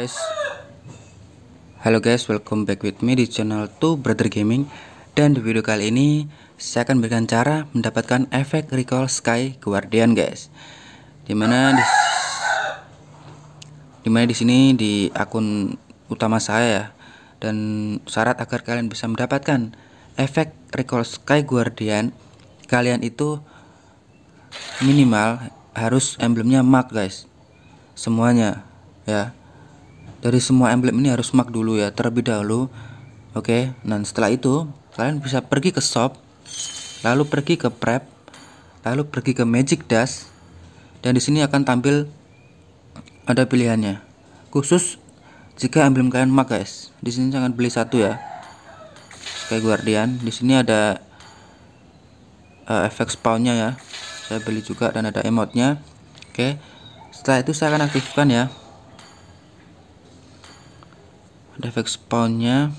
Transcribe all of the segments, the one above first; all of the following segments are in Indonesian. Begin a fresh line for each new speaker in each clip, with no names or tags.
guys
Halo guys welcome back with me di channel 2 brother gaming Dan di video kali ini saya akan berikan cara mendapatkan efek recall sky guardian guys Dimana di Dimana di sini di akun utama saya ya Dan syarat agar kalian bisa mendapatkan efek recall sky guardian Kalian itu minimal harus emblemnya mark guys semuanya ya dari semua emblem ini harus mark dulu ya terlebih dahulu oke okay? dan setelah itu kalian bisa pergi ke shop lalu pergi ke prep lalu pergi ke magic dash dan di sini akan tampil ada pilihannya khusus jika emblem kalian mark guys di sini jangan beli satu ya Sky Guardian di sini ada uh, efek spawnnya ya saya beli juga dan ada emotnya oke okay. setelah itu saya akan aktifkan ya ada efek spawnnya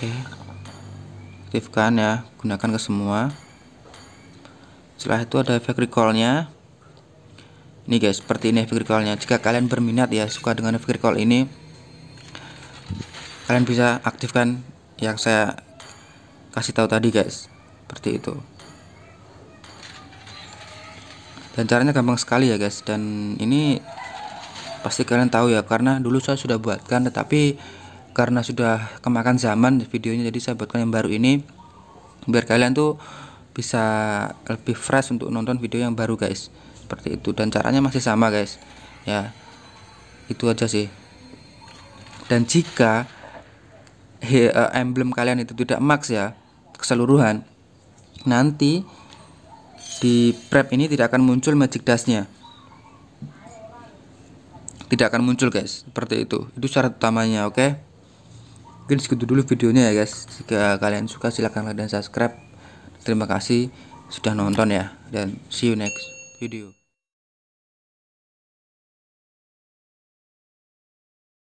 oke aktifkan ya gunakan ke semua setelah itu ada efek recallnya ini guys seperti ini efek recallnya jika kalian berminat ya suka dengan efek recall ini kalian bisa aktifkan yang saya kasih tahu tadi guys seperti itu dan caranya gampang sekali ya guys dan ini pasti kalian tahu ya karena dulu saya sudah buatkan tetapi karena sudah kemakan zaman videonya jadi saya buatkan yang baru ini biar kalian tuh bisa lebih fresh untuk nonton video yang baru guys seperti itu dan caranya masih sama guys ya itu aja sih dan jika eh, emblem kalian itu tidak max ya keseluruhan nanti di prep ini tidak akan muncul magic dashnya tidak akan muncul guys seperti itu itu syarat utamanya oke okay? mungkin segitu dulu videonya ya guys jika kalian suka silahkan like dan subscribe terima kasih sudah nonton ya dan see you next video